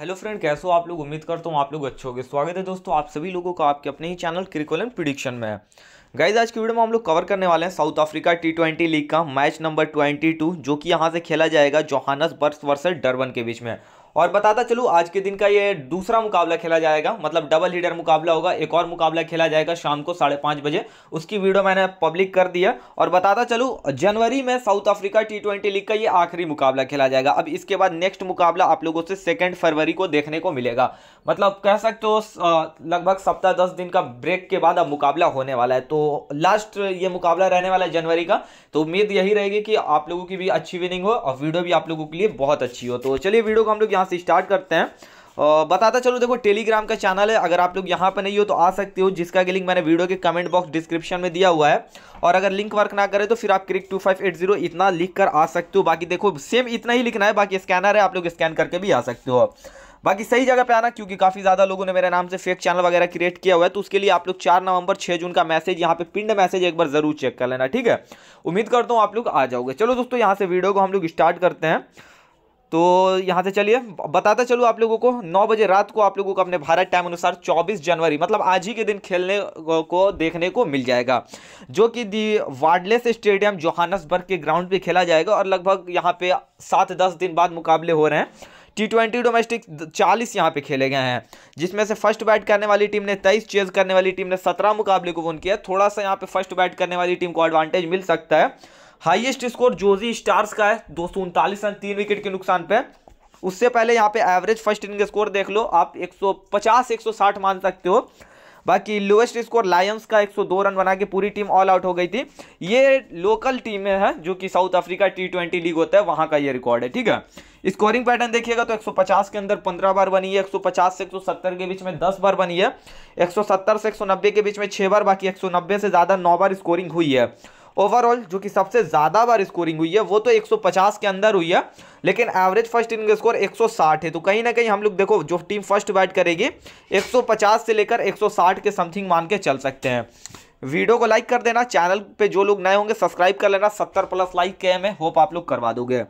hello friend कैसे हो आप लोग उम्मीद करता हूँ आप लोग अच्छे होंगे स्वागत है दोस्तों आप सभी लोगों का आपके अपने ही चैनल क्रिकोलम प्रिडिक्शन में है गाइज आज की वीडियो में हम लोग कवर करने वाले हैं South Africa T twenty league का मैच नंबर ट्वेंटी टू जो कि यहाँ से खेला जाएगा जोहानस बर्स वर्सेज डरबन के बीच में और बताता चलू आज के दिन का ये दूसरा मुकाबला खेला जाएगा मतलब डबल हीडर मुकाबला होगा एक और मुकाबला खेला जाएगा शाम को साढ़े पांच बजे उसकी वीडियो मैंने पब्लिक कर दिया और बताता चलू जनवरी में South Africa T twenty league का ये आखिरी मुकाबला खेला जाएगा अब इसके बाद नेक्स्ट मुकाबला आप लोगों से सेकेंड फरवरी को देखने को मिलेगा मतलब कह सकते हो लगभग सप्ताह दस दिन का ब्रेक के बाद अब मुकाबला होने वाला है तो लास्ट ये मुकाबला रहने वाला है जनवरी का तो उम्मीद यही रहेगी कि आप लोगों की भी अच्छी विनिंग हो और वीडियो भी आप लोगों के लिए बहुत अच्छी हो तो चलिए वीडियो को हम लोग यहाँ से स्टार्ट करते हैं बताता चलो देखो टेलीग्राम का चैनल है अगर आप लोग यहाँ पर नहीं हो तो आ सकते हो जिसका कि लिंक मैंने वीडियो के कमेंट बॉक्स डिस्क्रिप्शन में दिया हुआ है और अगर लिंक वर्क ना करे तो फिर आप cric two five eight zero इतना लिख कर आ सकते हो बाकी देखो सेम इतना ही लिखना है बाकी स्कैनर है आप लोग स्कैन करके भी आ सकते हो बाकी सही जगह पे आना क्योंकि काफ़ी ज़्यादा लोगों ने मेरे नाम से फेक चैनल वगैरह क्रिएट किया हुआ है तो उसके लिए आप लोग चार नवंबर छः जून का मैसेज यहाँ पे पिंड मैसेज एक बार ज़रूर चेक कर लेना ठीक है उम्मीद करता हूँ आप लोग आ जाओगे चलो दोस्तों यहाँ से वीडियो को हम लोग स्टार्ट करते हैं तो यहाँ से चलिए बताता चलूँ आप लोगों को नौ बजे रात को आप लोगों को अपने भारत टाइम अनुसार 24 जनवरी मतलब आज ही के दिन खेलने को देखने को मिल जाएगा जो कि दी वार्डलेस स्टेडियम जोहानसबर्ग के ग्राउंड पे खेला जाएगा और लगभग यहाँ पे सात दस दिन बाद मुकाबले हो रहे हैं टी ट्वेंटी डोमेस्टिक चालीस यहाँ पे खेले गए हैं जिसमें से फर्स्ट बैट करने वाली टीम ने तेईस चेज करने वाली टीम ने सत्रह मुकाबले को वन किया थोड़ा सा यहाँ पे फर्स्ट बैट करने वाली टीम को एडवांटेज मिल सकता है हाईएस्ट स्कोर जोजी स्टार्स का है दो सौ उनतालीस रन तीन विकेट के नुकसान पे उससे पहले यहाँ पे एवरेज फर्स्ट इनिंग स्कोर देख लो आप 150 160 मान सकते हो बाकी लोएस्ट स्कोर लायंस का 102 रन बना के पूरी टीम ऑल आउट हो गई थी ये लोकल टीम है हाँ, जो कि South Africa T twenty league होता है वहाँ का ये रिकॉर्ड है ठीक है स्कोरिंग पैटर्न देखिएगा तो 150 के अंदर 15 बार बनी है 150 से 170 के बीच में 10 बार बनी है 170 से 190 के बीच में 6 बार बाकी 190 से ज़्यादा 9 बार स्कोरिंग हुई है ओवरऑल जो कि सबसे ज़्यादा बार स्कोरिंग हुई है वो तो 150 के अंदर हुई है लेकिन एवरेज फर्स्ट इनिंग स्कोर 160 है तो कहीं ना कहीं हम लोग देखो जो टीम फर्स्ट बैट करेगी 150 से लेकर 160 के समथिंग मान के चल सकते हैं वीडियो को लाइक कर देना चैनल पे जो लोग नए होंगे सब्सक्राइब कर लेना सत्तर प्लस लाइक के में होप आप लोग करवा दोगे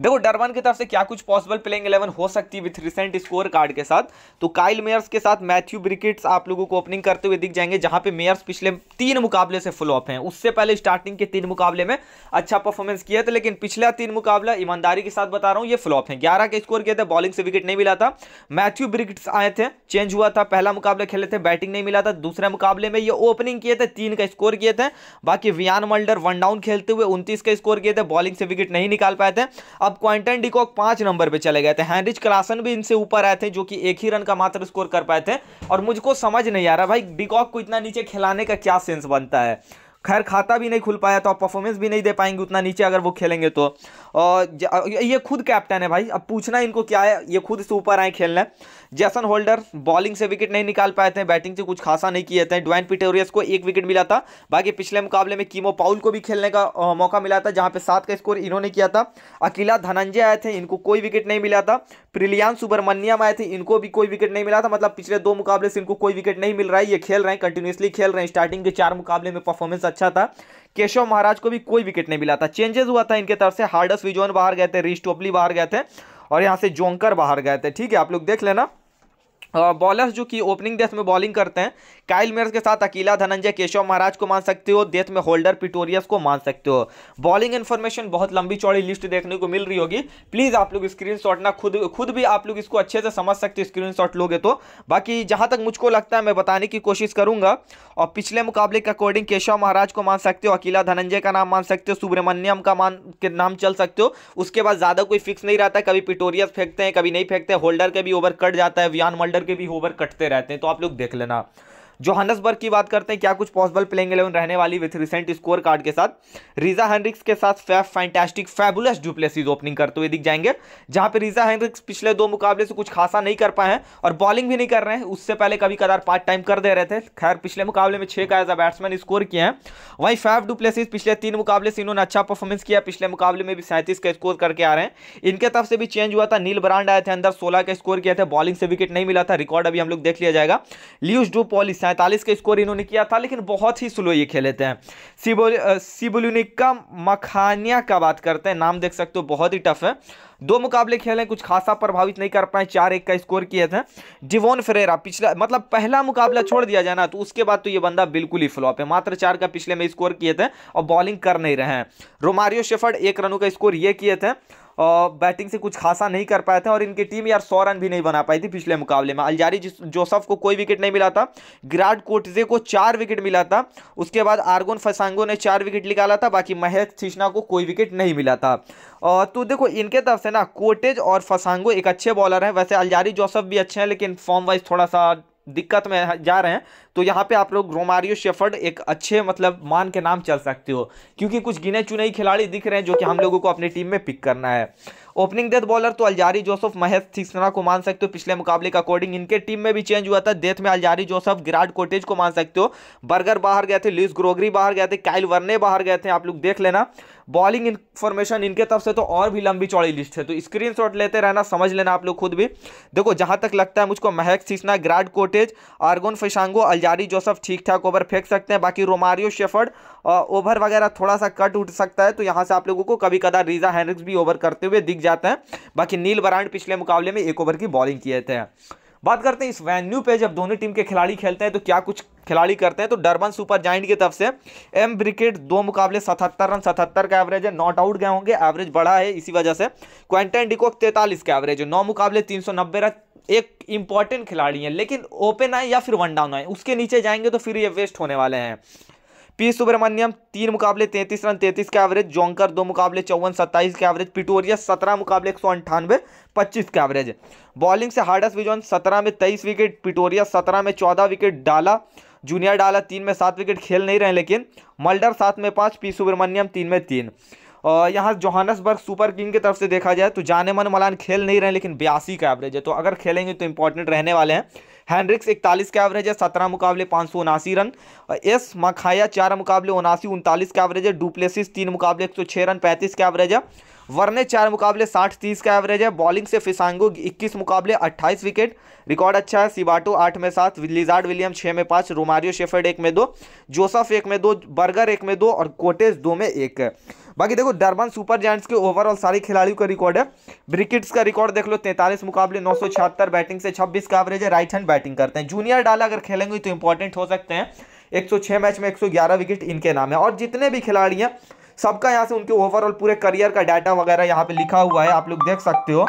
देखो डरबन की तरफ से क्या कुछ पॉसिबल प्लेइंग इलेवन हो सकती है विथ रिसेंट स्कोर कार्ड के साथ तो काइल मेयर्स के साथ मैथ्यू ब्रिकेट्स आप लोगों को ओपनिंग करते हुए दिख जाएंगे जहां पे मेयर्स पिछले तीन मुकाबले से फुल ऑफ हैं उससे पहले स्टार्टिंग के तीन मुकाबले में अच्छा परफॉर्मेंस किया था लेकिन पिछला तीन मुकाबला ईमानदारी के साथ बता रहा हूँ ये फ्लॉप है ग्यारह के स्कोर किया था बॉलिंग से विकेट नहीं मिला था मैथ्यू ब्रिकेट्स आए थे चेंज हुआ था पहला मुकाबला खेले थे बैटिंग नहीं मिला था दूसरे मुकाबले में ये ओपनिंग किए थे तीन का स्कोर किए थे बाकी वियान मल्डर वन डाउन खेलते हुए उनतीस का स्कोर किए थे बॉलिंग से विकेट नहीं निकाल पाए थे अब क्वांटन डिकॉक पांच नंबर पे चले गए थे हैंनरिच क्लासन भी इनसे ऊपर आए थे जो कि एक ही रन का मात्र स्कोर कर पाए थे और मुझको समझ नहीं आ रहा भाई डिकॉक को इतना नीचे खिलाने का क्या सेंस बनता है खैर खाता भी नहीं खुल पाया तो आप परफॉर्मेंस भी नहीं दे पाएंगे उतना नीचे अगर वो खेलेंगे तो और ये खुद कैप्टन है भाई अब पूछना इनको क्या है ये खुद से ऊपर आए खेलने जैसन होल्डर बॉलिंग से विकेट नहीं निकाल पाए थे बैटिंग से कुछ खासा नहीं किए थे ड्वाइन पिटोरियस को एक विकेट मिला था बाकी पिछले मुकाबले में कीमो पाउल को भी खेलने का मौका मिला था जहाँ पे सात का स्कोर इन्होंने किया था अकेला धनंजय आए थे इनको कोई विकेट नहीं मिला था प्रिलियान सुब्रमण्यम आए थे इनको भी कोई विकेट नहीं मिला था मतलब पिछले दो मुकाबले से इनको कोई विकेट नहीं मिल रहा है ये खेल रहे हैं कंटिन्यूसली खेल रहे हैं स्टार्टिंग के चार मुकाबले में परफॉर्मेंस अच्छा था केशव महाराज को भी कोई विकेट नहीं मिला था चेंजेस हुआ था इनके तरफ से हार्डस विजोन बाहर गए थे रिश टोपली बाहर गए थे और यहाँ से जोंकर बाहर गए थे ठीक है आप लोग देख लेना बॉलर्स जो कि ओपनिंग डेस्ट में बॉलिंग करते हैं काइल मेयर्स के साथ अकेला धनंजय केशव महाराज को मान सकते हो डेथ में होल्डर पिटोरियस को मान सकते हो बॉलिंग इन्फॉर्मेशन बहुत लंबी चौड़ी लिस्ट देखने को मिल रही होगी प्लीज आप लोग स्क्रीन ना खुद खुद भी आप लोग इसको अच्छे से समझ सकते हो स्क्रीन लोगे तो बाकी जहां तक मुझको लगता है मैं बताने की कोशिश करूंगा और पिछले मुकाबले के अकॉर्डिंग केशव महाराज को मान सकते हो अकेला धनंजय का नाम मान सकते हो सुब्रमण्यम का मान के नाम चल सकते हो उसके बाद ज़्यादा कोई फिक्स नहीं रहता कभी पिटोरियस फेंकते हैं कभी नहीं फेंकते होल्डर के भी ओवर कट जाता है वियान मल्डर के भी ओवर कटते रहते हैं तो आप लोग देख लेना जोहानसबर्ग की बात करते हैं क्या कुछ पॉसिबल प्लेइंग इलेवन रहने वाली विथ रिसेंट स्कोर कार्ड के साथ रीजा हेनरिक्स के साथ Faf fantastic fabulous du Plessis opening करते हुए दिख जाएंगे जहां पर रीजा हेनरिक्स पिछले दो मुकाबले से कुछ खासा नहीं कर पाए हैं और बॉलिंग भी नहीं कर रहे हैं उससे पहले कभी कदार पार्ट टाइम कर दे रहे थे खैर पिछले मुकाबले में छह का एज अ बैट्समैन स्कोर किए हैं वहीं फैफ डुप्लेसीज पिछले तीन मुकाबले से इन्होंने अच्छा परफॉर्मेंस किया पिछले मुकाबले में भी सैंतीस का स्कोर करके आ रहे हैं इनके तरफ से भी चेंज हुआ था नील ब्रांड आए थे अंदर सोलह का स्कोर किया था बॉलिंग से विकेट नहीं मिला था रिकॉर्ड अभी हम लोग देख लिया जाएगा लियूस डू पॉलिस सैंतालीस का स्कोर इन्होंने किया था लेकिन बहुत ही स्लो ये खेले थे सिबोल मखानिया का बात करते हैं नाम देख सकते हो बहुत ही टफ है दो मुकाबले खेले कुछ खासा प्रभावित नहीं कर पाए चार एक का स्कोर किए थे डिवोन फ्रेरा पिछला मतलब पहला मुकाबला छोड़ दिया जाए ना तो उसके बाद तो ये बंदा बिल्कुल ही फ्लॉप है मात्र चार का पिछले में स्कोर किए थे और बॉलिंग कर नहीं रहे हैं रोमारियो शेफर्ड एक रनों का स्कोर ये किए थे बैटिंग से कुछ खासा नहीं कर पाए थे और इनकी टीम यार सौ रन भी नहीं बना पाई थी पिछले मुकाबले में अलजारी जोसफ को कोई विकेट नहीं मिला था गिराड कोटजे को चार विकेट मिला था उसके बाद आर्गोन फसांगो ने चार विकेट निकाला था बाकी महेश थीष्णा को कोई विकेट नहीं मिला था तो देखो इनके तरफ से ना कोटेज और फसांगो एक अच्छे बॉलर हैं वैसे अलजारी जोसफ भी अच्छे हैं लेकिन फॉर्म वाइज थोड़ा सा दिक्कत में जा रहे हैं तो यहाँ पे आप लोग रोमारियो शेफर्ड एक अच्छे मतलब मान के नाम चल सकते हो क्योंकि कुछ गिने चुने खिलाड़ी दिख रहे हैं जो कि हम लोगों को अपनी टीम में पिक करना है ओपनिंग डेथ बॉलर तो अलजारी जोसफ महेश थिक्सना को मान सकते हो पिछले मुकाबले के अकॉर्डिंग इनके टीम में भी चेंज हुआ था डेथ में अलजारी जोसफ गिराड कोटेज को मान सकते हो बर्गर बाहर गए थे लुइस ग्रोगरी बाहर गए थे काइल वर्ने बाहर गए थे आप लोग देख लेना बॉलिंग इन्फॉर्मेशन इनके तरफ से तो और भी लंबी चौड़ी लिस्ट है तो स्क्रीन लेते रहना समझ लेना आप लोग खुद भी देखो जहाँ तक लगता है मुझको महक सीसना ग्राड कोटेज आर्गोन फिशांगो अलजारी जोसफ ठीक ठाक ओवर फेंक सकते हैं बाकी रोमारियो शेफर्ड ओवर वगैरह थोड़ा सा कट उठ सकता है तो यहाँ से आप लोगों को कभी कदा रीजा हैनरिक्स भी ओवर करते हुए दिख जाते हैं बाकी नील बरांड पिछले मुकाबले में एक ओवर की बॉलिंग किए थे बात करते हैं इस वेन्यू पे जब दोनों टीम के खिलाड़ी खेलते हैं तो क्या कुछ खिलाड़ी करते हैं तो डरबन सुपर जाइंट की तरफ से एम ब्रिकेट दो मुकाबले सतहत्तर रन सतहत्तर का एवरेज है नॉट आउट गए होंगे एवरेज बढ़ा है इसी वजह से क्वेंटन डिकोक तैतालीस का एवरेज है नौ मुकाबले तीन सौ नब्बे रन एक इंपॉर्टेंट खिलाड़ी है लेकिन ओपन आए या फिर वन डाउन आए उसके नीचे जाएंगे तो फिर ये वेस्ट होने वाले हैं पी सुब्रमण्यम तीन मुकाबले तैंतीस रन तैंतीस के एवरेज जोंकर दो मुकाबले चौवन सत्ताईस के एवरेज पिटोरिया सत्रह मुकाबले एक सौ अंठानवे पच्चीस के एवरेज बॉलिंग से हार्डस विजोन सत्रह में तेईस विकेट पिटोरिया सत्रह में चौदह विकेट डाला जूनियर डाला तीन में सात विकेट खेल नहीं रहे लेकिन मल्डर सात में पाँच पी सुब्रमण्यम तीन में तीन यहाँ जोहानसबर्ग सुपर किंग की तरफ से देखा जाए तो जाने मन मलान खेल नहीं रहे लेकिन बयासी का एवरेज है तो अगर खेलेंगे तो इंपॉर्टेंट रहने वाले हैं हैंड्रिक्स इकतालीस का एवरेज है सत्रह मुकाबले पाँच सौ उनासी रन एस मखाया चार मुकाबले उनासी उनतालीस का एवरेज है डुप्लेसिस तीन मुकाबले एक सौ छः रन पैंतीस का एवरेज है वर्ने चार मुकाबले साठ तीस का एवरेज है बॉलिंग से फिसांगो इक्कीस मुकाबले अट्ठाईस विकेट रिकॉर्ड अच्छा है सिबाटो आठ में सात लिजार्ड विलियम छः में पाँच रोमारियो शेफर्ड एक में दो जोसफ एक में दो बर्गर एक में दो और कोटेज दो में एक है बाकी देखो डरबन सुपर जैंट्स के ओवरऑल सारे खिलाड़ियों का रिकॉर्ड है ब्रिकेट्स का रिकॉर्ड देख लो तैंतालीस मुकाबले नौ बैटिंग से छब्बीस का एवरेज है राइट हैंड बैटिंग करते हैं जूनियर डाला अगर खेलेंगे तो इंपॉर्टेंट हो सकते हैं 106 मैच में 111 विकेट इनके नाम है और जितने भी खिलाड़ी हैं सबका यहाँ से उनके ओवरऑल पूरे करियर का डाटा वगैरह यहाँ पे लिखा हुआ है आप लोग देख सकते हो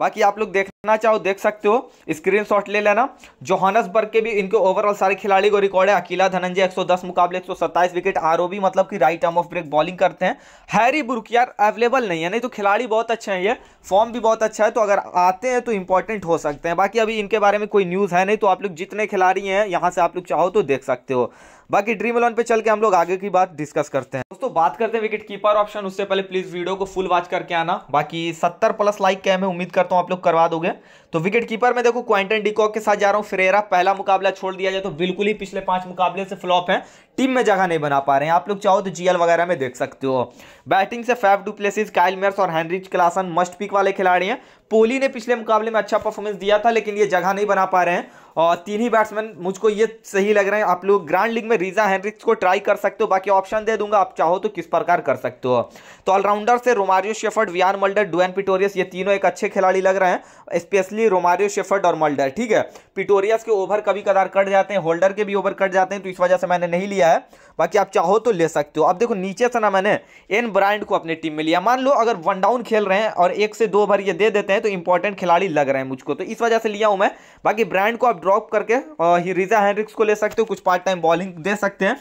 बाकी आप लोग देख ना चाहो देख सकते हो स्क्रीनशॉट ले लेना जोहानसबर्ग के भी इनके ओवरऑल सारे खिलाड़ी को रिकॉर्ड है अकेला धनंजय 110 मुकाबले 127 विकेट आरओबी मतलब कि right arm off break bowling करते हैं हैरी बुर्क यार अवेलेबल नहीं है नहीं तो खिलाड़ी बहुत अच्छे हैं ये फॉर्म भी बहुत अच्छा है तो अगर आते हैं तो इंपॉर्टेंट हो सकते हैं बाकी अभी इनके बारे में कोई न्यूज़ है नहीं तो आप लोग जितने खिलाड़ी हैं यहाँ से आप लोग चाहो तो देख सकते हो बाकी ड्रीम इलेवन पे चल के हम लोग आगे की बात डिस्कस करते हैं दोस्तों बात करते हैं विकेट कीपर ऑप्शन उससे पहले प्लीज वीडियो को फुल वॉच करके आना बाकी सत्तर प्लस लाइक कैम है उम्मीद करता हूँ आप लोग करवा दोगे तो विकेट कीपर में देखो क्वाइंटन डिकॉक के साथ जा रहा हूँ फ्रेरा पहला मुकाबला छोड़ दिया जाए तो बिल्कुल ही पिछले पांच मुकाबले से फ्लॉप है टीम में जगह नहीं बना पा रहे हैं आप लोग चाहो तो जीएल वगैरह में देख सकते हो बैटिंग से फैफ डुप्लेसिस काइल मेयर्स और हैंनरिच क्लासन मस्ट पिक वाले खिलाड़ी हैं पोली ने पिछले मुकाबले में अच्छा परफॉर्मेंस दिया था लेकिन ये जगह नहीं बना पा रहे हैं और तीन ही बैट्समैन मुझको ये सही लग रहे हैं आप लोग ग्रांड लीग में रीजा हैंड्रिक्स को ट्राई कर सकते हो बाकी ऑप्शन दे दूंगा आप चाहो तो किस प्रकार कर सकते हो तो ऑलराउंडर से Romario Shepherd Wiaan Mulder Dwaine Pretorius ये तीनों एक अच्छे खिलाड़ी लग रहे हैं स्पेशली रोमारियो शेफर्ड और मल्डर ठीक है पिटोरियस के ओवर कभी कदार कट जाते हैं होल्डर के भी ओवर कट जाते हैं तो इस वजह से मैंने नहीं लिया है बाकी आप चाहो तो ले सकते हो अब देखो नीचे से ना मैंने एन ब्रांड को अपनी टीम में लिया मान लो अगर वन डाउन खेल रहे हैं और एक से दो ओवर ये दे देते हैं तो इंपॉर्टेंट खिलाड़ी लग रहे हैं मुझको तो इस वजह से लिया हूँ मैं बाकी ब्रांड को आप ड्रॉप करके ही रिजा हैंड्रिक्स को ले सकते हो कुछ पार्ट टाइम बॉलिंग दे सकते हैं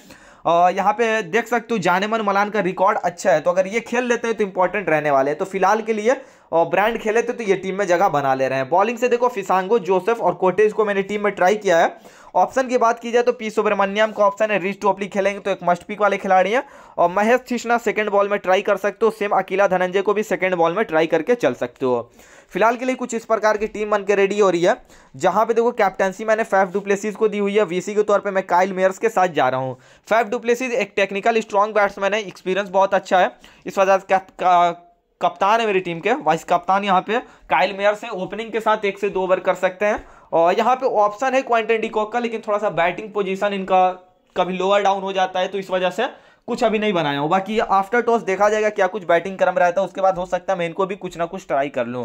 यहाँ पे देख सकते हो जानेमन मलान का रिकॉर्ड अच्छा है तो अगर ये खेल लेते हैं तो इंपॉर्टेंट रहने वाले हैं तो फिलहाल के लिए और ब्रांड खेले थे तो ये टीम में जगह बना ले रहे हैं बॉलिंग से देखो फिसांगो जोसेफ और कोटेज को मैंने टीम में ट्राई किया है ऑप्शन की बात की जाए तो पी सुब्रमण्यम का ऑप्शन है रिच टोपली खेलेंगे तो एक मस्ट पिक वाले खिलाड़ी हैं और महेश थिष्णा सेकंड बॉल में ट्राई कर सकते हो सेम अकेला धनंजय को भी सेकंड बॉल में ट्राई करके चल सकते हो फिलहाल के लिए कुछ इस प्रकार की टीम बन के रेडी हो रही है जहां पे देखो कैप्टनसी मैंने फाइव डुप्लेसिस को दी हुई है वीसी के तौर पे मैं काइल मेयर्स के साथ जा रहा हूं फाइव डुप्लेसिस एक टेक्निकल स्ट्रॉन्ग बैट्समैन है एक्सपीरियंस बहुत अच्छा है इस वजह से कप्तान है मेरी टीम के वाइस कप्तान यहाँ पे काइल मेयर से ओपनिंग के साथ एक से दो ओवर कर सकते हैं और यहाँ पे ऑप्शन है क्वांटन डिकॉक का लेकिन थोड़ा सा बैटिंग पोजीशन इनका कभी लोअर डाउन हो जाता है तो इस वजह से कुछ अभी नहीं बनाया हूँ बाकी आफ्टर टॉस देखा जाएगा क्या कुछ बैटिंग क्रम रहता है उसके बाद हो सकता है मैं इनको भी कुछ ना कुछ ट्राई कर लूँ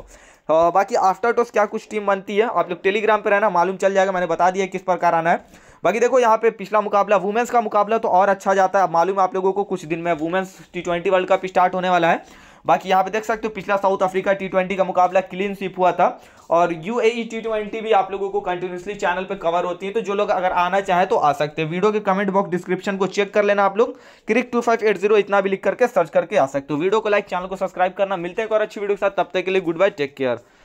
बाकी आफ्टर टॉस क्या कुछ टीम बनती है आप लोग टेलीग्राम पर रहना मालूम चल जाएगा मैंने बता दिया किस प्रकार आना है बाकी देखो यहाँ पे पिछला मुकाबला वुमेंस का मुकाबला तो और अच्छा जाता है मालूम आप लोगों को कुछ दिन में women's T twenty world cup start होने वाला है बाकी यहाँ पे देख सकते हो पिछला साउथ अफ्रीका टी ट्वेंटी का मुकाबला क्लीन स्वीप हुआ था और यू ए टी ट्वेंटी भी आप लोगों को कंटिन्यूसली चैनल पर कवर होती है तो जो लोग अगर आना चाहे तो आ सकते हैं वीडियो के कमेंट बॉक्स डिस्क्रिप्शन को चेक कर लेना आप लोग cric two five eight zero इतना भी लिख करके सर्च करके आ सकते हो वीडियो को लाइक चैनल को सब्सक्राइब करना मिलते हैं और अच्छी वीडियो के साथ तब तक के लिए गुड बाय टेक केयर